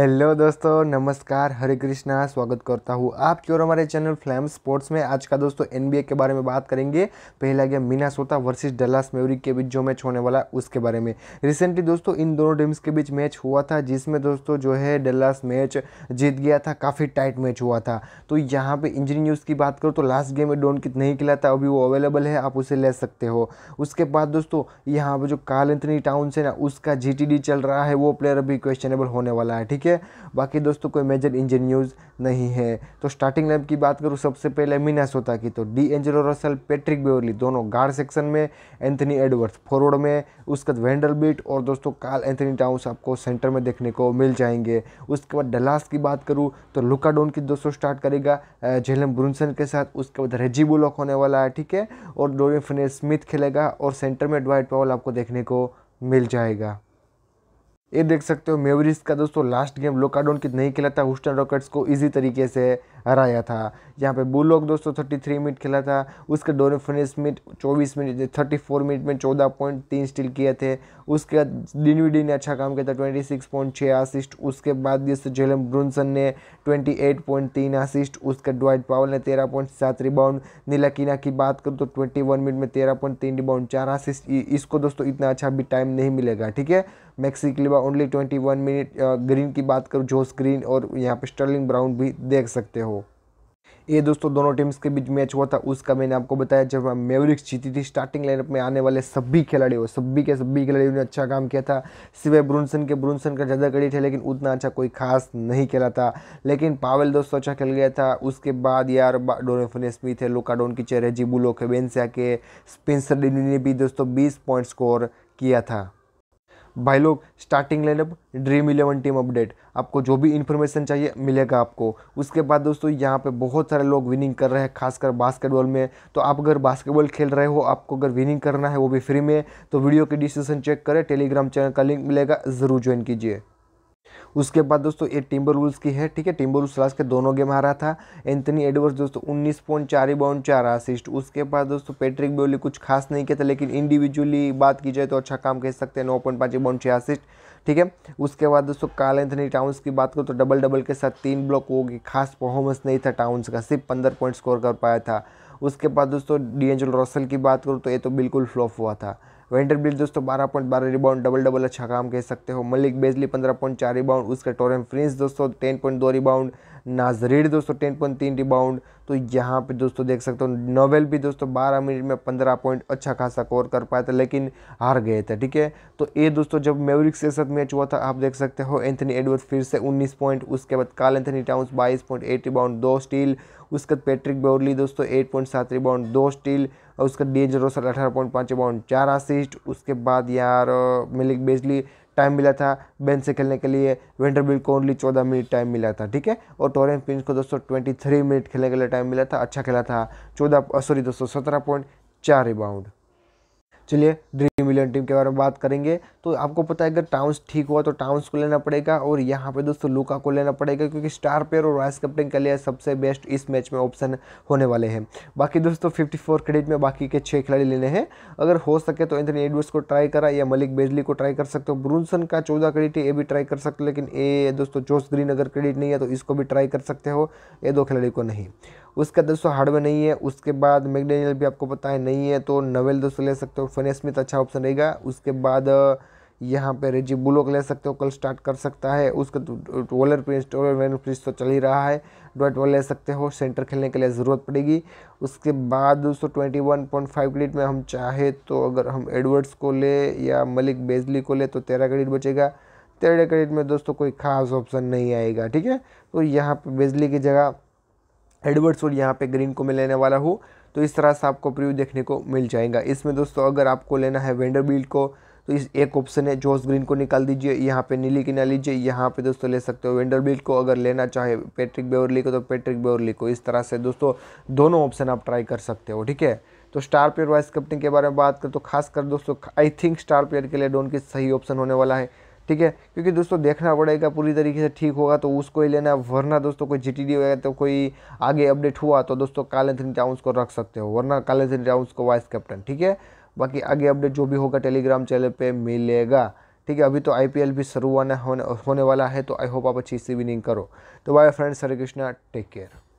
hello दोस्तों नमस्कार हरे कृष्णा स्वागत करता हूँ आपकी और हमारे चैनल फ्लैम स्पोर्ट्स में आज का दोस्तों एनबीए के बारे में बात करेंगे पहला गेम सोता वर्सेज डलास मेवरी के बीच जो मैच होने वाला है उसके बारे में रिसेंटली दोस्तों इन दोनों टीम्स के बीच मैच हुआ था जिसमें दोस्तों जो है डलास मैच जीत गया था काफ़ी टाइट मैच हुआ था तो यहाँ पर इंजरी न्यूज़ की बात करो तो लास्ट गेम में डोन कित नहीं खिला था अभी वो अवेलेबल है आप उसे ले सकते हो उसके बाद दोस्तों यहाँ पर जो कार्ल एंथनी टाउन से ना उसका जी चल रहा है वो प्लेयर अभी क्वेश्चनेबल होने वाला है ठीक है है बाकी दोस्तों कोई मेजर इंजन यूज नहीं है तो स्टार्टिंग लाइन की बात करूँ सबसे पहले मिनासोता की तो D'Angelo Russell Patrick Beverley दोनों गार्ड सेक्शन में एंथनी एडवर्थ फॉरवर्ड में उसके बाद वेंडल बीट और दोस्तों काल एंथनी टाउंस आपको सेंटर में देखने को मिल जाएंगे उसके बाद डलास की बात करूँ तो लुकाडोन की दोस्तों स्टार्ट करेगा जेलम ब्रुनसन के साथ उसके बाद रेजी बुलॉक होने वाला है ठीक है और डोरियन फिनेल स्मिथ खेलेगा और सेंटर में ड्वाइट पावल आपको देखने को मिल जाएगा ये देख सकते हो मेवरिस का दोस्तों लास्ट गेम लोकाडोन की नहीं खेला था हुस्टन रॉकेट्स को इजी तरीके से हराया था यहाँ पे बुलॉक दोस्तों 33 मिनट खेला था उसके फिनिश मिनट 24 मिनट 34 मिनट में 14 पॉइंट तीन स्टील किए थे उसके बाद डिनविडी ने अच्छा काम किया था सिक्स पॉइंट छः असिस्ट उसके बाद जिस जेलम ब्रुनसन ने एट पॉइंट तीन असिस्ट उसके डॉइट पावल ने तेरह पॉइंट सात रिबाउंड नीला की बात करूँ तो वन मिनट में तेरह पॉइंट तीन रिबाउंड चार असिस्ट इसको दोस्तों इतना अच्छा भी टाइम नहीं मिलेगा ठीक है मैक्सी के लिए only twenty one minute Green की बात करूँ जोस ग्रीन और यहाँ पे स्टर्लिंग ब्राउन भी देख सकते हो ये दोस्तों दोनों टीम्स के बीच मैच हुआ था उसका मैंने आपको बताया जब मेवरिक्स जीती थी स्टार्टिंग लाइनअप में आने वाले सभी खिलाड़ियों सभी के सभी खिलाड़ियों ने अच्छा काम किया था सिवाय ब्रूनसन के ब्रूनसन का ज़्यादा कड़ी थे लेकिन उतना अच्छा कोई खास नहीं खेला था लेकिन पावेल दोस्तों अच्छा खेल गया था उसके बाद यार डोनेफने स्मिथ है लोकाडोन की चेहरे जीबुलो के बेन के आके स्पेंसर डिनी ने भी दोस्तों बीस पॉइंट स्कोर किया था भाई लोग starting lineup Dream eleven team update आपको जो भी इन्फॉर्मेशन चाहिए मिलेगा आपको उसके बाद दोस्तों यहाँ पे बहुत सारे लोग विनिंग कर रहे हैं खासकर बास्केटबॉल में तो आप अगर बास्केटबॉल खेल रहे हो आपको अगर विनिंग करना है वो भी फ्री में तो वीडियो की डिस्क्रिप्शन चेक करें टेलीग्राम चैनल का लिंक मिलेगा ज़रूर ज्वाइन कीजिए उसके बाद दोस्तों ये टिम्बर वुल्स की है ठीक है टिम्बर वुल्स लास्ट के दोनों गेम हारा था एंथनी एडवर्स दोस्तों उन्नीस पॉइंट चार बाउंड चार असिस्ट उसके बाद दोस्तों पैट्रिक ब्योली कुछ खास नहीं किया था लेकिन इंडिविजुअली बात की जाए तो अच्छा काम कह सकते हैं नौ पॉइंट पाँच बाउंड छः असिस्ट ठीक है उसके बाद दोस्तों काल एंथनी टाउंस की बात करो तो डबल डबल के साथ तीन ब्लॉक की खास परफॉर्मेंस नहीं था टाउंस का सिर्फ पंद्रह पॉइंट स्कोर कर पाया था उसके बाद दोस्तों डी एंजल रॉसल की बात करूँ तो ये तो बिल्कुल फ्लॉप हुआ था वेंडर बिल दोस्तों बारह पॉइंट बारह रिबाउंड डबल डबल अच्छा काम कह सकते हो मलिक बेजली पंद्रह पॉइंट चार रिबाउंड उसके टोरेन फ्रिंस दोस्तों टेन पॉइंट दो रिबाउंड नाजरीन दोस्तों टेन पॉइंट तीन रिबाउंड तो यहाँ पे दोस्तों देख सकते हो नोवेल भी दोस्तों बारह मिनट में पंद्रह पॉइंट अच्छा खासा कोर कर पाया था लेकिन हार गए थे ठीक है तो ये दोस्तों जब मेवरिक्स के साथ मैच हुआ था आप देख सकते हो एंथनी एडवर्ड फिर से उन्नीस पॉइंट उसके बाद काल एंथनी टाउंस बाईस पॉइंट एट रिबाउंड दो स्टील उसके बाद पैट्रिक बेवरली दोस्तों एट पॉइंट सात रिबाउंड दो स्टील और उसका डेंजर अठारह पॉइंट पाँच रिबाउंड चार असिस्ट उसके बाद यार मिलिक बेजली टाइम मिला था बेंच से खेलने के लिए वेंडरबिल को ओनली चौदह मिनट टाइम मिला था ठीक है और टोरेन पिंस को दोस्तों ट्वेंटी थ्री मिनट खेलने के लिए टाइम मिला था अच्छा खेला था चौदह सॉरी दोस्तों सत्रह पॉइंट चार रिबाउंड चलिए ड्रीम इलेवन टीम के बारे में बात करेंगे तो आपको पता है अगर टाउन्स ठीक हुआ तो टाउन्स को लेना पड़ेगा और यहाँ पे दोस्तों लुका को लेना पड़ेगा क्योंकि स्टार प्लेयर और वाइस कैप्टन के लिए सबसे बेस्ट इस मैच में ऑप्शन होने वाले हैं बाकी दोस्तों 54 क्रेडिट में बाकी के छः खिलाड़ी लेने हैं अगर हो सके तो एंथनी एडवर्स को ट्राई करा या मलिक बेजली को ट्राई कर सकते हो ब्रूनसन का चौदह क्रेडिट है ये भी ट्राई कर सकते हो लेकिन ये दोस्तों जोश ग्रीन अगर क्रेडिट नहीं है तो इसको भी ट्राई कर सकते हो ये दो खिलाड़ी को नहीं उसका दोस्तों हार्डवेयर नहीं है उसके बाद मैगडेनियल भी आपको पता है नहीं है तो नवेल दोस्तों ले सकते हो में स्मिथ तो अच्छा ऑप्शन रहेगा उसके बाद यहाँ पे रेजी बुलोक ले सकते हो कल स्टार्ट कर सकता है उसका वॉलर प्रिंस टोलर वेन प्रिंस तो चल ही रहा है डॉट वॉल ले सकते हो सेंटर खेलने के लिए ज़रूरत पड़ेगी उसके बाद दोस्तों twenty one point five credit में हम चाहे तो अगर हम एडवर्ड्स को ले या मलिक बेजली को ले तो तेरह क्रेडिट बचेगा तेरह क्रेडिट में दोस्तों कोई खास ऑप्शन नहीं आएगा ठीक है तो यहाँ पर बेजली की जगह एडवर्ड्स और यहाँ पे ग्रीन को मैं लेने वाला हूँ तो इस तरह से आपको प्रीव्यू देखने को मिल जाएगा इसमें दोस्तों अगर आपको लेना है वेंडरबिल्ट को तो इस एक ऑप्शन है जोस ग्रीन को निकाल दीजिए यहाँ पे नीली की ना लीजिए यहाँ पे दोस्तों ले सकते हो वेंडरबिल्ट को अगर लेना चाहे पैट्रिक बेवरली को तो पैट्रिक बेवरली को इस तरह से दोस्तों दोनों ऑप्शन आप ट्राई कर सकते हो ठीक है तो स्टार प्लेयर वाइस कैप्टन के बारे में बात करें तो खासकर दोस्तों आई थिंक स्टार प्लेयर के लिए डोन की सही ऑप्शन होने वाला है ठीक है क्योंकि दोस्तों देखना पड़ेगा पूरी तरीके से ठीक होगा तो उसको ही लेना वरना दोस्तों कोई जी टी वगैरह तो कोई आगे अपडेट हुआ तो दोस्तों काले थ्री टाउंस को रख सकते हो वरना काले थ्री टाउंस को वाइस कैप्टन ठीक है बाकी आगे अपडेट जो भी होगा टेलीग्राम चैनल पर मिलेगा ठीक है अभी तो आई भी शुरू होने होने वाला है तो आई होप आप अच्छी सी विनिंग करो तो bye friends Hare Krishna take care